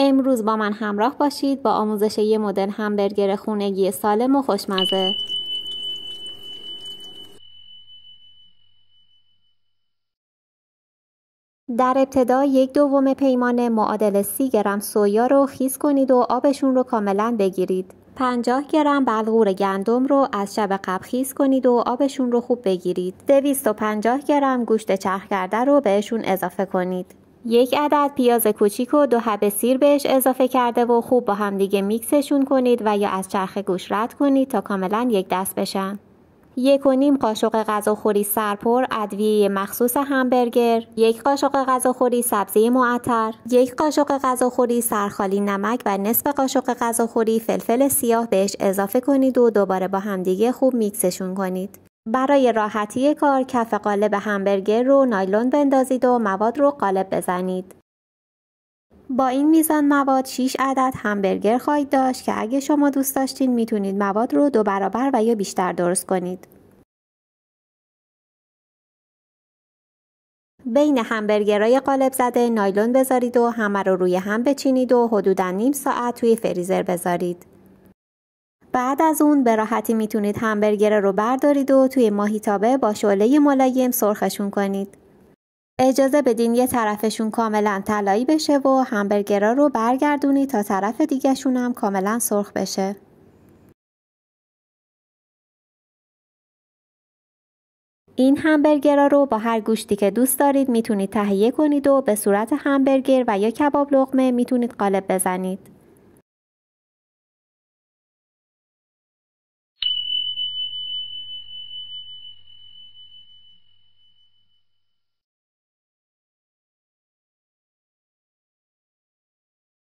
امروز با من همراه باشید با آموزش یه مدل همبرگر خونگی سالم و خوشمزه در ابتدا یک دوم پیمانه معادل 30 گرم سویا رو خیز کنید و آبشون رو کاملا بگیرید 50 گرم بلغور گندم رو از شب قبل خیز کنید و آبشون رو خوب بگیرید 250 گرم گوشت چرخ کرده رو بهشون اضافه کنید یک عدد پیاز کوچیک و دو حب سیر بهش اضافه کرده و خوب با هم دیگه میکسشون کنید و یا از چرخ گوش رد کنید تا کاملا یک دست بشن. یک و نیم قاشق غذاخوری سرپر ادویه مخصوص همبرگر یک قاشق غذاخوری سبزی معطر یک قاشق غذاخوری سرخالی نمک و نصف قاشق غذاخوری فلفل سیاه بهش اضافه کنید و دوباره با همدیگه خوب میکسشون کنید برای راحتی کار کف قالب همبرگر رو نایلون بندازید و مواد رو قالب بزنید. با این میزان مواد 6 عدد همبرگر خواهید داشت که اگه شما دوست داشتین میتونید مواد رو دو برابر و یا بیشتر درست کنید. بین همبرگرهای قالب زده نایلون بذارید و همه رو روی هم بچینید و حدودا نیم ساعت توی فریزر بذارید. بعد از اون به راحتی میتونید همبرگر رو بردارید و توی ماهیتابه با شعله ملایم سرخشون کنید. اجازه بدین یه طرفشون کاملا طلایی بشه و همبرگرا رو برگردونید تا طرف دیگهشون هم کاملا سرخ بشه. این همبرگرا رو با هر گوشتی که دوست دارید میتونید تهیه کنید و به صورت همبرگر و یا کباب لغمه میتونید قالب بزنید.